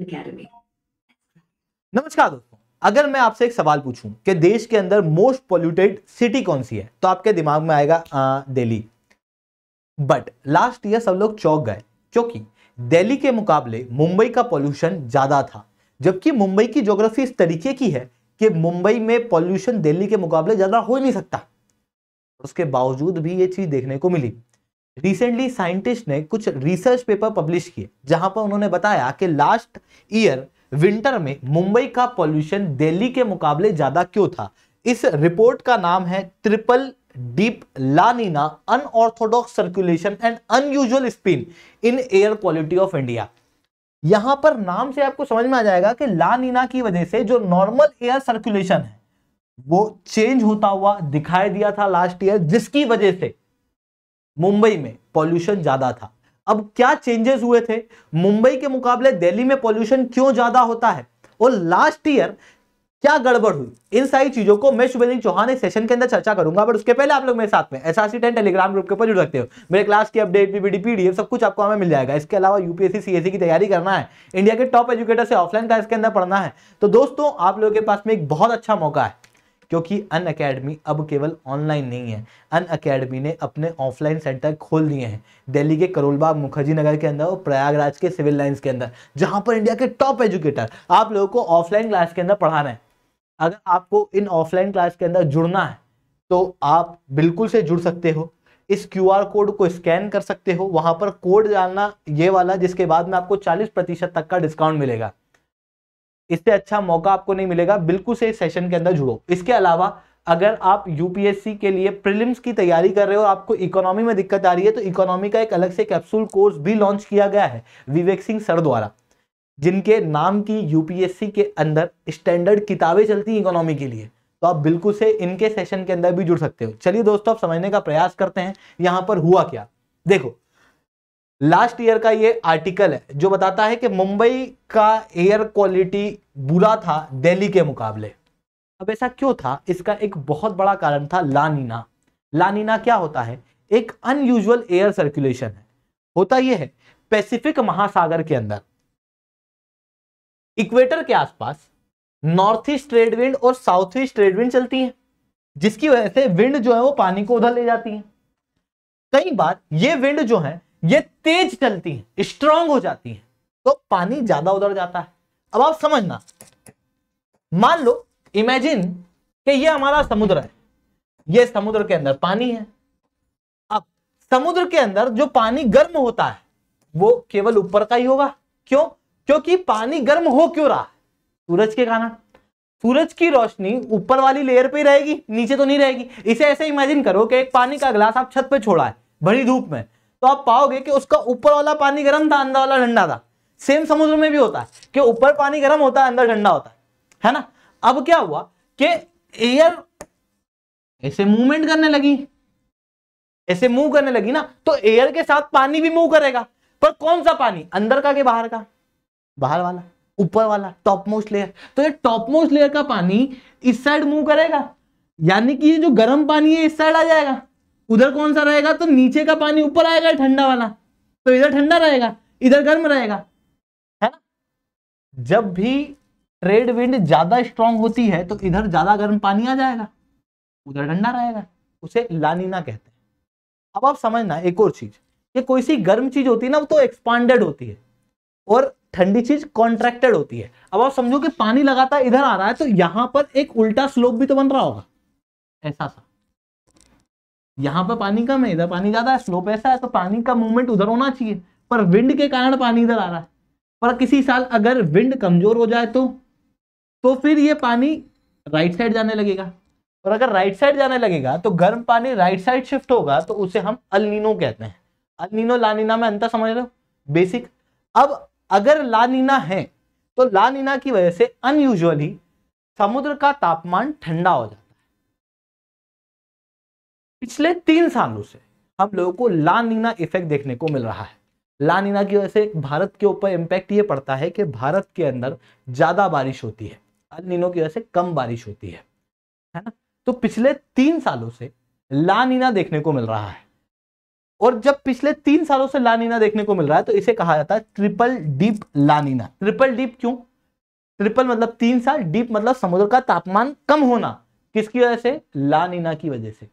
नमस्कार दोस्तों अगर मैं आपसे एक सवाल पूछूं कि देश के अंदर मोस्ट पोल्यूटेड सिटी कौन सी है तो आपके दिमाग में आएगा दिल्ली बट लास्ट ईयर सब लोग चौक गए क्योंकि दिल्ली के मुकाबले मुंबई का पॉल्यूशन ज्यादा था जबकि मुंबई की ज्योग्राफी इस तरीके की है कि मुंबई में पॉल्यूशन दिल्ली के मुकाबले ज्यादा हो ही नहीं सकता उसके बावजूद भी ये चीज देखने को मिली रिसेंटली साइंटिस्ट ने कुछ रिसर्च पेपर पब्लिश किए जहां पर उन्होंने बताया कि लास्ट ईयर विंटर में मुंबई का पॉल्यूशन दिल्ली के मुकाबले ज्यादा क्यों था इस रिपोर्ट का नाम है triple dip La Nina unorthodox circulation and unusual spin in air quality of India यहां पर नाम से आपको समझ में आ जाएगा कि लानीना की वजह से जो नॉर्मल एयर सर्कुलेशन है वो चेंज होता हुआ दिखाई दिया था लास्ट ईयर जिसकी वजह से मुंबई में पॉल्यूशन ज्यादा था अब क्या चेंजेस हुए थे मुंबई के मुकाबले दिल्ली में पॉल्यूशन क्यों ज्यादा होता है और लास्ट ईयर क्या गड़बड़ हुई इन सारी चीजों को मैं शुभेंद्र चौहान इस सेशन के अंदर चर्चा करूंगा बट उसके पहले आप लोग मेरे साथ में एसआरसी टेन टेलीग्राम ग्रुप के ऊपर जुड़ सकते हो मेरे क्लास की अपडेट पीपीडी पीडीएफ सब कुछ आपको हमें मिल जाएगा इसके अलावा यूपीएससी सीएससी e की तैयारी करना है इंडिया के टॉप एजुकेटर से ऑफलाइन क्लास के अंदर पढ़ना है तो दोस्तों आप लोगों के पास में एक बहुत अच्छा मौका है क्योंकि अन अकेडमी अब केवल ऑनलाइन नहीं है अन अकेडमी ने अपने ऑफलाइन सेंटर खोल दिए हैं दिल्ली के करोलबाग मुखर्जी नगर के अंदर और प्रयागराज के सिविल लाइन्स के अंदर जहाँ पर इंडिया के टॉप एजुकेटर आप लोगों को ऑफलाइन क्लास के अंदर पढ़ा रहे हैं अगर आपको इन ऑफलाइन क्लास के अंदर जुड़ना है तो आप बिल्कुल से जुड़ सकते हो इस क्यू आर कोड को स्कैन कर सकते हो वहां पर कोड डालना ये वाला जिसके बाद में आपको चालीस प्रतिशत तक का डिस्काउंट मिलेगा इससे अच्छा मौका आपको नहीं मिलेगा बिल्कुल से सेशन के अंदर जुड़ो इसके अलावा अगर आप यूपीएससी के लिए प्रिलिम्स की तैयारी कर रहे हो आपको इकोनॉमी में दिक्कत आ रही है तो इकोनॉमी का एक अलग से कैप्सूल कोर्स भी लॉन्च किया गया है विवेक सिंह सर द्वारा जिनके नाम की यूपीएससी के अंदर स्टैंडर्ड किताबें चलती हैं इकोनॉमी के लिए तो आप बिल्कुल से इनके सेशन के अंदर भी जुड़ सकते हो चलिए दोस्तों आप समझने का प्रयास करते हैं यहाँ पर हुआ क्या देखो लास्ट ईयर का ये आर्टिकल है जो बताता है कि मुंबई का एयर क्वालिटी बुरा था दिल्ली के मुकाबले अब ऐसा क्यों था इसका एक बहुत बड़ा कारण था लानीना लानीना क्या होता है एक अनयूजल एयर सर्कुलेशन है होता यह है पैसिफिक महासागर के अंदर इक्वेटर के आसपास नॉर्थ ईस्ट ट्रेड विंड और साउथ ईस्ट ट्रेड विंड चलती है जिसकी वजह से विंड जो है वो पानी को उधर ले जाती है कई बार ये विंड जो है ये तेज चलती है स्ट्रांग हो जाती है तो पानी ज्यादा उधर जाता है अब आप समझना मान लो इमेजिन कि ये हमारा समुद्र है ये समुद्र के अंदर पानी है अब समुद्र के अंदर जो पानी गर्म होता है वो केवल ऊपर का ही होगा क्यों क्योंकि पानी गर्म हो क्यों रहा है सूरज के कारण सूरज की रोशनी ऊपर वाली लेयर पे रहेगी नीचे तो नहीं रहेगी इसे ऐसे इमेजिन करो कि एक पानी का गिलास आप छत पे छोड़ा है बड़ी धूप में तो आप पाओगे कि उसका ऊपर वाला पानी गर्म था अंदर वाला ठंडा था सेम समुद्र में भी होता है कि ऊपर पानी गर्म होता है अंदर ठंडा होता है है ना अब क्या हुआ कि एयर ऐसे मूवमेंट करने लगी ऐसे मूव करने लगी ना तो एयर के साथ पानी भी मूव करेगा पर कौन सा पानी अंदर का के बाहर का बाहर वाला ऊपर वाला टॉप मोस्ट लेयर तो ये टॉप मोस्ट लेयर का पानी इस साइड मूव करेगा यानी कि ये जो गर्म पानी है इस साइड आ जाएगा उधर कौन सा रहेगा तो नीचे का पानी ऊपर आएगा ठंडा वाला तो इधर ठंडा रहेगा इधर गर्म रहेगा है ना जब भी ट्रेड विंड ज्यादा स्ट्रांग होती है तो इधर ज्यादा गर्म पानी आ जाएगा उधर ठंडा रहेगा उसे लानीना कहते हैं अब आप समझना एक और चीज ये कोई सी गर्म चीज होती है ना वो तो एक्सपांडेड होती है और ठंडी चीज कॉन्ट्रैक्टेड होती है अब आप समझो कि पानी लगातार इधर आ रहा है तो यहां पर एक उल्टा स्लोप भी तो बन रहा होगा ऐसा सा यहाँ पर पानी कम है इधर पानी ज़्यादा है स्लोप ऐसा है तो पानी का मूवमेंट उधर होना चाहिए पर विंड के कारण पानी इधर आ रहा है पर किसी साल अगर विंड कमज़ोर हो जाए तो तो फिर ये पानी राइट साइड जाने लगेगा और अगर राइट साइड जाने लगेगा तो गर्म पानी राइट साइड शिफ्ट होगा तो उसे हम अलिनो कहते हैं अलिनो लानीना में अंतर समझ रहे हो बेसिक अब अगर लानीना है तो लानीना की वजह से अनयूजली समुद्र का तापमान ठंडा हो जाता है पिछले तीन सालों से हम लोगों को लानीना इफेक्ट देखने को मिल रहा है लानीना की वजह से भारत के ऊपर इम्पैक्ट ये पड़ता है कि भारत के अंदर ज़्यादा बारिश होती है अलनिनो की वजह से कम बारिश होती है है ना तो पिछले तीन सालों से लानीना देखने को मिल रहा है और जब पिछले तीन सालों से लानीना देखने को मिल रहा है तो इसे कहा जाता है triple dip La Nina triple dip क्यों ट्रिपल मतलब तीन साल डीप मतलब समुद्र का तापमान कम होना किसकी वजह से लानीना की वजह से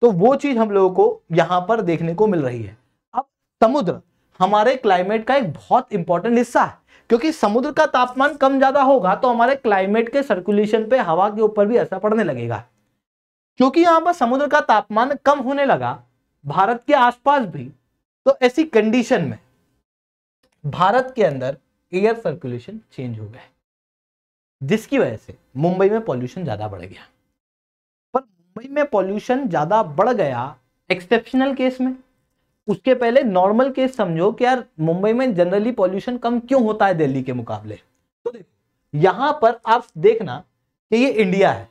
तो वो चीज हम लोगों को यहां पर देखने को मिल रही है अब समुद्र हमारे क्लाइमेट का एक बहुत इंपॉर्टेंट हिस्सा है क्योंकि समुद्र का तापमान कम ज्यादा होगा तो हमारे क्लाइमेट के सर्कुलेशन पे हवा के ऊपर भी असर पड़ने लगेगा क्योंकि यहां पर समुद्र का तापमान कम होने लगा भारत के आसपास भी तो ऐसी कंडीशन में भारत के अंदर एयर सर्कुलेशन चेंज हो गया जिसकी वजह से मुंबई में पॉल्यूशन ज्यादा बढ़ गया मुंबई में पॉल्यूशन ज़्यादा बढ़ गया एक्सेप्शनल केस में उसके पहले नॉर्मल केस समझो कि यार मुंबई में जनरली पॉल्यूशन कम क्यों होता है दिल्ली के मुकाबले तो यहां पर आप देखना कि ये इंडिया है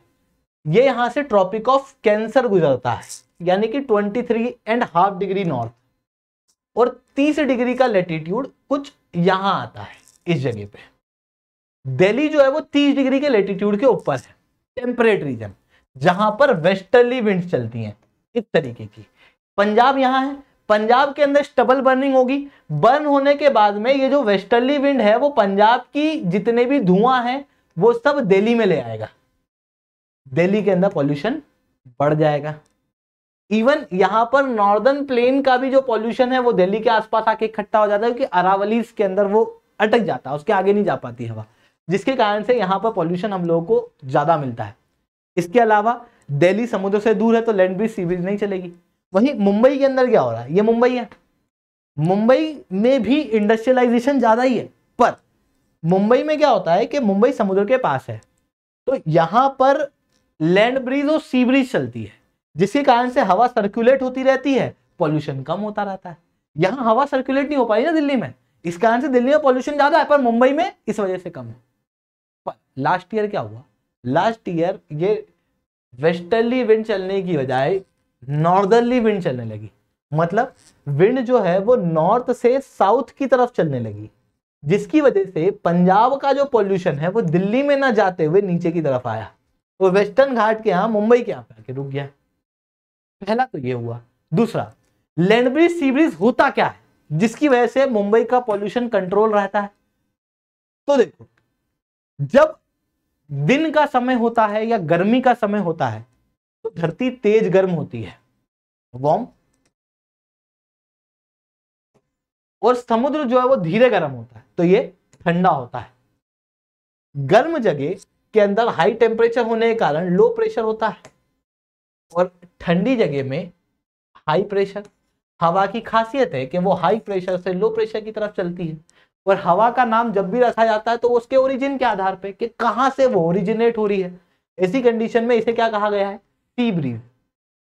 ये यहां से ट्रॉपिक ऑफ कैंसर गुजरता है यानी कि 23 एंड हाफ डिग्री नॉर्थ और 30 डिग्री का लेटीट्यूड कुछ यहाँ आता है इस जगह पे दिल्ली जो है वो 30 डिग्री के लेटीट्यूड के ऊपर है टेम्परेट रीजन जहां पर वेस्टर्ली विंड चलती हैं इस तरीके की पंजाब यहां है पंजाब के अंदर स्टबल बर्निंग होगी बर्न होने के बाद में ये जो वेस्टर्ली विंड है वो पंजाब की जितने भी धुआं है वो सब दिल्ली में ले आएगा दिल्ली के अंदर पॉल्यूशन बढ़ जाएगा इवन यहाँ पर नॉर्दर्न प्लेन का भी जो पॉल्यूशन है वो दिल्ली के आसपास आके इकट्ठा हो जाता है क्योंकि अरावली के अंदर वो अटक जाता है उसके आगे नहीं जा पाती हवा जिसके कारण से यहाँ पर पॉल्यूशन हम लोगों को ज़्यादा मिलता है इसके अलावा दिल्ली समुद्र से दूर है तो लैंड ब्रिज सी ब्रिज नहीं चलेगी वही मुंबई के अंदर क्या हो रहा है ये मुंबई है मुंबई में भी इंडस्ट्रियलाइजेशन ज़्यादा ही है पर मुंबई में क्या होता है कि मुंबई समुद्र के पास है तो यहाँ पर लैंड ब्रिज और सी ब्रिज चलती है जिसके कारण से हवा सर्कुलेट होती रहती है पॉल्यूशन कम होता रहता है यहाँ हवा सर्कुलेट नहीं हो पाई ना दिल्ली में इस कारण से दिल्ली में पॉल्यूशन ज़्यादा है पर मुंबई में इस वजह से कम है पर लास्ट ईयर क्या हुआ लास्ट ईयर ये वेस्टर्ली विंड चलने की बजाय नॉर्दर्ली विंड चलने लगी मतलब विंड जो है वो नॉर्थ से साउथ की तरफ चलने लगी जिसकी वजह से पंजाब का जो पोल्यूशन है वो दिल्ली में ना जाते हुए नीचे की तरफ आया वो वेस्टर्न घाट के यहाँ मुंबई के यहाँ पे रुक गया पहला तो ये हुआ दूसरा लैंड ब्रिज सी ब्रिज होता क्या है जिसकी वजह से मुंबई का पॉल्यूशन कंट्रोल रहता है तो देखो जब दिन का समय होता है या गर्मी का समय होता है तो धरती तेज गर्म होती है वॉम और समुद्र जो है वो धीरे गर्म होता है तो ये ठंडा होता है गर्म जगह के अंदर हाई टेम्परेचर होने के कारण लो प्रेशर होता है और ठंडी जगह में हाई प्रेशर हवा की खासियत है कि वो हाई प्रेशर से लो प्रेशर की तरफ चलती है और हवा का नाम जब भी रखा जाता है तो उसके ओरिजिन के आधार पे कि से वो ओरिजिनेट हो रही है ऐसी कंडीशन में इसे क्या कहा गया है सी ब्रीज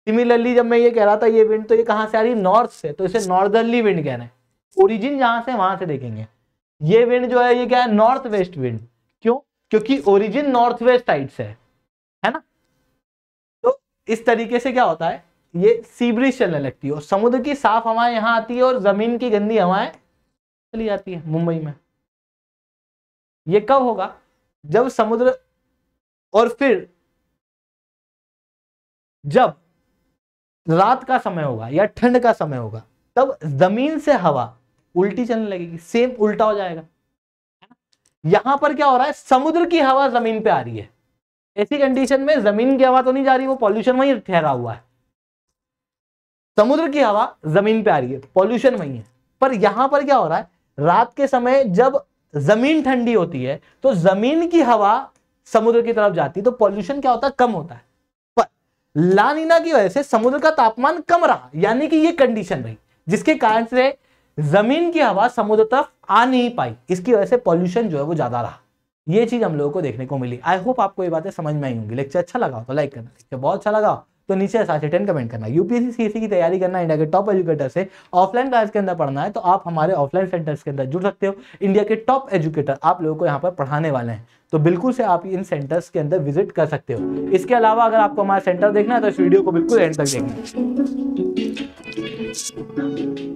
सिमिलरली जब मैं ये कह रहा था ये विंड तो ये कहां से आ रही नॉर्थ से तो इसे नॉर्दर्ली विंड कह रहे हैं ओरिजिन जहां से वहां से देखेंगे ये विंड जो है ये क्या है नॉर्थ वेस्ट विंड क्यों क्योंकि ओरिजिन नॉर्थ वेस्ट साइड से है है ना तो इस तरीके से क्या होता है ये सीब्रिज चलने लगती है और समुद्र की साफ हवाएं यहाँ आती है और जमीन की गंदी हवाएं चली जाती है मुंबई में ये कब होगा जब समुद्र और फिर जब रात का समय होगा या ठंड का समय होगा तब जमीन से हवा उल्टी चलने लगेगी सेम उल्टा हो जाएगा यहां पर क्या हो रहा है समुद्र की हवा जमीन पे आ रही है ऐसी कंडीशन में जमीन की हवा तो नहीं जा रही वो पॉल्यूशन वहीं ठहरा हुआ है समुद्र की हवा जमीन पे आ रही है पॉल्यूशन वहीं है पर यहां पर क्या हो रहा है रात के समय जब जमीन ठंडी होती है तो जमीन की हवा समुद्र की तरफ जाती है तो पॉल्यूशन क्या होता है कम होता है पर लानीना की वजह से समुद्र का तापमान कम रहा यानी कि ये कंडीशन रही जिसके कारण से जमीन की हवा समुद्र तरफ आ नहीं पाई इसकी वजह से पॉल्यूशन जो है वो ज्यादा रहा ये चीज हम लोगों को देखने को मिली आई होप आपको ये बातें समझ में आई होंगी लेक्चर अच्छा लगा तो लाइक करना लेक्चर बहुत अच्छा लगा तो नीचे साथ ही कमेंट करना यूपीएससी सीएससी e की तैयारी करना इंडिया के टॉप एजुकेटर से ऑफलाइन क्लास के अंदर पढ़ना है तो आप हमारे ऑफलाइन सेंटर्स के अंदर जुड़ सकते हो इंडिया के टॉप एजुकेटर आप लोगों को यहाँ पर पढ़ाने वाले हैं तो बिल्कुल से आप इन सेंटर्स के अंदर विजिट कर सकते हो इसके अलावा अगर आपको हमारा सेंटर देखना है तो इस वीडियो को बिल्कुल एंड तक देखना